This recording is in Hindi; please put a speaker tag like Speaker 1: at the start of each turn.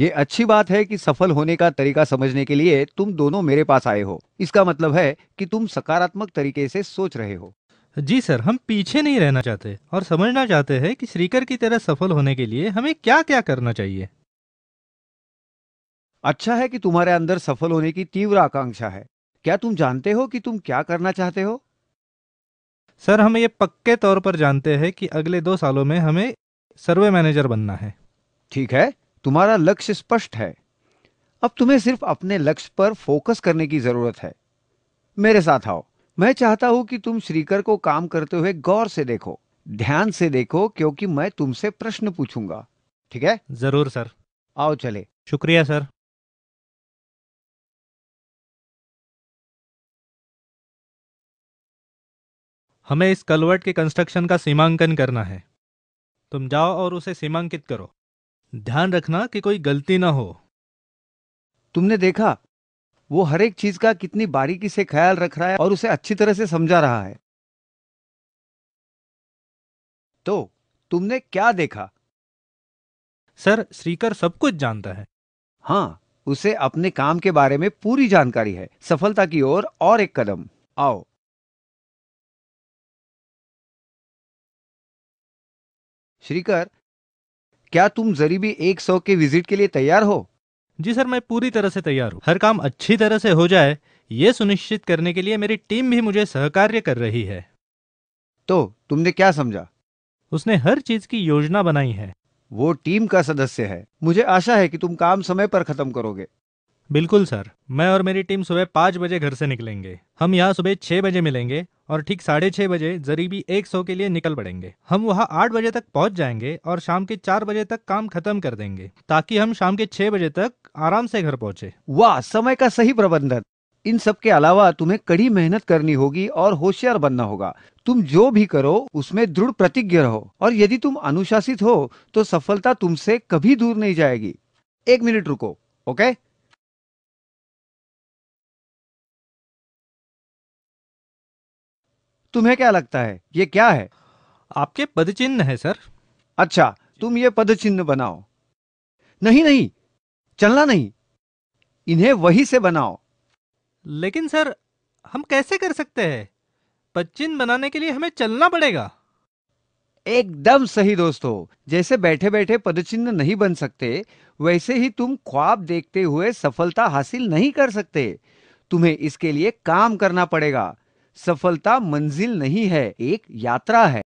Speaker 1: ये अच्छी बात है कि सफल होने का तरीका समझने के लिए तुम दोनों मेरे पास आए हो इसका मतलब है कि तुम सकारात्मक तरीके से सोच रहे हो जी सर हम पीछे नहीं रहना
Speaker 2: चाहते और समझना चाहते हैं कि श्रीकर की तरह सफल होने के लिए हमें क्या क्या करना चाहिए
Speaker 1: अच्छा है कि तुम्हारे अंदर सफल होने की तीव्र आकांक्षा है क्या तुम जानते हो कि तुम क्या करना चाहते हो सर हम ये पक्के तौर पर जानते हैं कि अगले दो सालों में हमें सर्वे मैनेजर बनना है ठीक है तुम्हारा लक्ष्य स्पष्ट है अब तुम्हें सिर्फ अपने लक्ष्य पर फोकस करने की जरूरत है मेरे साथ आओ मैं चाहता हूं कि तुम श्रीकर को काम करते हुए गौर से देखो ध्यान से देखो क्योंकि मैं तुमसे प्रश्न पूछूंगा ठीक है जरूर सर आओ चले शुक्रिया सर हमें इस कलवर्ट के कंस्ट्रक्शन का
Speaker 2: सीमांकन करना है तुम जाओ और उसे सीमांकित करो ध्यान रखना कि
Speaker 1: कोई गलती ना हो तुमने देखा वो हर एक चीज का कितनी बारीकी से ख्याल रख रहा है और उसे अच्छी तरह से समझा रहा है तो तुमने क्या देखा सर श्रीकर सब कुछ जानता है हाँ उसे अपने काम के बारे में पूरी जानकारी है सफलता की ओर और, और एक कदम आओ श्रीकर क्या तुम जरीबी एक सौ के विजिट के लिए तैयार हो जी सर मैं पूरी तरह से तैयार हूँ हर काम अच्छी तरह से हो जाए ये
Speaker 2: सुनिश्चित करने के लिए मेरी टीम भी मुझे सहकार्य कर रही है तो तुमने क्या समझा उसने हर चीज की योजना बनाई
Speaker 1: है वो टीम का सदस्य है मुझे आशा है कि तुम काम समय पर खत्म करोगे बिल्कुल सर
Speaker 2: मैं और मेरी टीम सुबह पाँच बजे घर से निकलेंगे हम यहाँ सुबह छह बजे मिलेंगे और ठीक साढ़े छः बजे जरीबी एक सौ के लिए निकल पड़ेंगे हम वहाँ आठ बजे तक पहुँच जाएंगे और शाम के चार बजे तक काम खत्म कर देंगे ताकि हम शाम के छः बजे तक आराम से घर
Speaker 1: पहुँचे वाह समय का सही प्रबंधन इन सब के अलावा तुम्हें कड़ी मेहनत करनी होगी और होशियार बनना होगा तुम जो भी करो उसमें दृढ़ प्रतिज्ञ रहो और यदि तुम अनुशासित हो तो सफलता तुमसे कभी दूर नहीं जाएगी एक मिनट रुको ओके तुम्हें क्या लगता है ये क्या है आपके पद चिन्ह है सर अच्छा तुम ये पद चिन्ह बनाओ नहीं नहीं चलना नहीं इन्हें वही से बनाओ लेकिन सर हम कैसे कर सकते हैं पद चिन्ह बनाने के लिए हमें चलना पड़ेगा एकदम सही दोस्तों जैसे बैठे बैठे पदचिन्ह नहीं बन सकते वैसे ही तुम ख्वाब देखते हुए सफलता हासिल नहीं कर सकते तुम्हें इसके लिए काम करना पड़ेगा सफलता मंजिल नहीं है एक यात्रा है